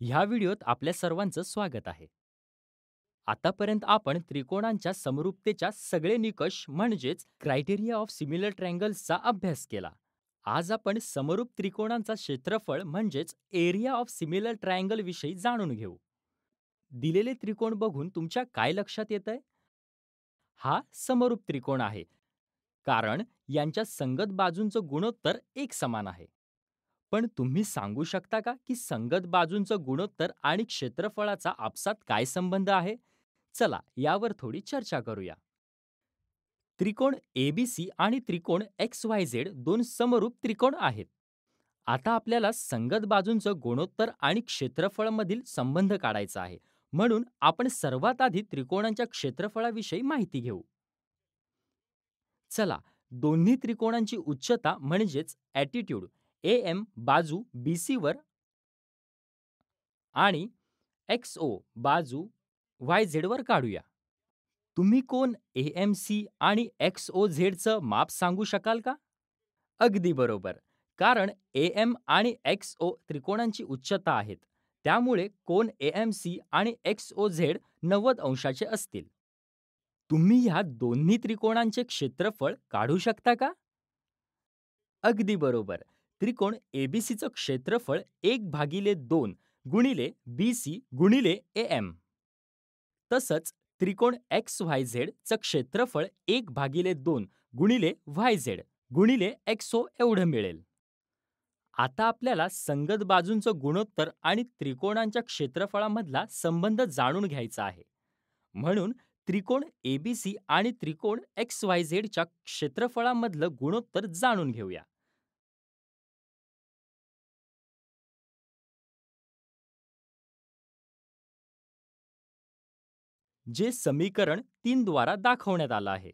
ह्या व्हिडिओत आपल्या सर्वांचं स्वागत आहे आतापर्यंत आपण त्रिकोणांच्या समरूपतेच्या सगळे निकष म्हणजेच क्रायटेरिया ऑफ सिमिलर ट्रँगल्सचा अभ्यास केला आज आपण समरूप त्रिकोणांचा क्षेत्रफळ म्हणजेच एरिया ऑफ सिमिलर ट्रायंगल विषयी जाणून घेऊ दिलेले त्रिकोण बघून तुमच्या काय लक्षात येत आहे हा समरूप त्रिकोण आहे कारण यांच्या संगत बाजूंचं गुणोत्तर एक समान आहे पण तुम्ही सांगू शकता का की संगत बाजूंचं गुणोत्तर आणि क्षेत्रफळाचा आपसात काय संबंध आहे चला यावर थोडी चर्चा करूया त्रिकोण एबीसी आणि त्रिकोण एक्स वाय झेड दोन समरूप त्रिकोण आहेत आता आपल्याला संगत बाजूंचं गुणोत्तर आणि क्षेत्रफळमधील संबंध काढायचा आहे म्हणून आपण सर्वात आधी त्रिकोणांच्या क्षेत्रफळाविषयी माहिती घेऊ चला दोन्ही त्रिकोणांची उच्चता म्हणजेच ॲटिट्यूड एएम बाजू वर आणि एक्स ओ बाजू वाय वर काढूया तुम्ही कोण एएमसी आणि एक्स झेड झेडचं माप सांगू शकाल का अगदी बरोबर कारण एएम आणि एक्स ओ त्रिकोणांची उच्चता आहेत त्यामुळे कोण एएमसी आणि एक्स ओ झेड नव्वद अंशाचे असतील तुम्ही ह्या दोन्ही त्रिकोणांचे क्षेत्रफळ काढू शकता का अगदी बरोबर त्रिकोण एबीसीचं क्षेत्रफळ एक भागिले दोन गुणिले बी सी गुणिले ए एम तसंच त्रिकोण एक्स वाय झेडचं क्षेत्रफळ एक भागिले दोन गुणिले व्हाय झेड गुणिले एक्सो एवढं मिळेल आता आपल्याला संगत बाजूंचं गुणोत्तर आणि त्रिकोणांच्या क्षेत्रफळामधला संबंध जाणून घ्यायचा आहे म्हणून त्रिकोण एबीसी आणि त्रिकोण एक्स वाय झेडच्या क्षेत्रफळामधलं गुणोत्तर जाणून घेऊया जे समीकरण तीनद्वारा दाखवण्यात आलं आहे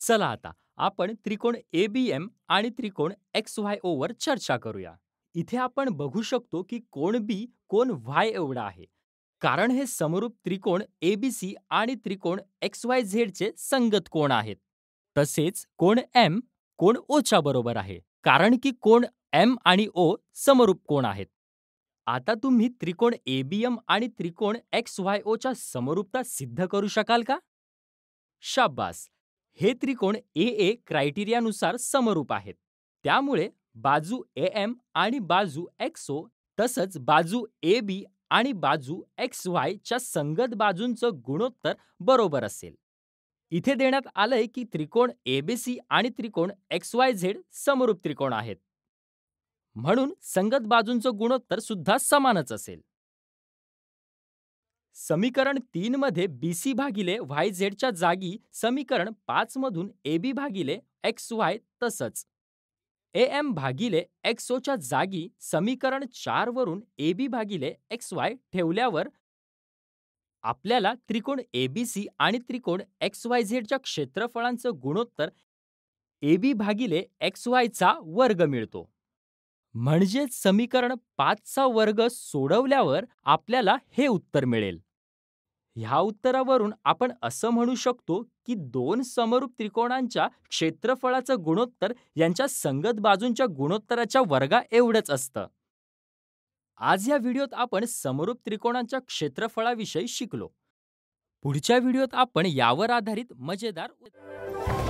चला आता आपण त्रिकोण एबीएम आणि त्रिकोण एक्स वाय वर चर्चा करूया इथे आपण बघू शकतो की कोण बी कोण व्हाय एवढा आहे कारण हे समरूप त्रिकोण एबीसी आणि त्रिकोण एक्स वाय झेडचे संगत कोण आहेत तसेच कोण एम कोण ओच्या बरोबर आहे कारण की कोण एम आणि ओ समरूप कोण आहेत आता तुम्ही त्रिकोण एबीएम आणि त्रिकोण एक्स वाय ओच्या समरूपता सिद्ध करू शकाल का शाब्बास हे त्रिकोण ए ए क्रायटेरियानुसार समरूप आहेत त्यामुळे बाजू ए एम आणि बाजू एक्स ओ तसंच बाजू ए बी आणि बाजू एक्स वाय च्या संगत बाजूंचं गुणोत्तर बरोबर असेल इथे देण्यात आलंय की त्रिकोण एबीसी आणि त्रिकोण एक्स वाय झेड समरूप त्रिकोण आहेत म्हणून संगत बाजूंचं गुणोत्तर सुद्धा समानच असेल समीकरण तीन मध्ये बी सी भागिले वाय झेडच्या जागी समीकरण पाच मधून बी भागिले एक्स वाय तसंच ए एम भागिले ओच्या जागी समीकरण चार वरून बी भागिले एक्स वाय ठेवल्यावर आपल्याला त्रिकोण एबीसी आणि त्रिकोण एक्स वाय झेडच्या क्षेत्रफळांचं गुणोत्तर बी भागिले एक्स चा वर्ग मिळतो म्हणजेच समीकरण पाचचा वर्ग सोडवल्यावर आपल्याला हे उत्तर मिळेल. ह्या उत्तरावरून आपण असं म्हणू शकतो की दोन समरूप त्रिकोणांच्या क्षेत्रफळाचं गुणोत्तर यांच्या संगत बाजूंच्या गुणोत्तराच्या वर्गा एवढंच असतं. आज या व्हिडिओत आपण समरूप त्रिकोणांच्या क्षेत्रफळाविषयी शिकलो. पुढच्या व्हिडिओत आपण यावर आधारित मजेदार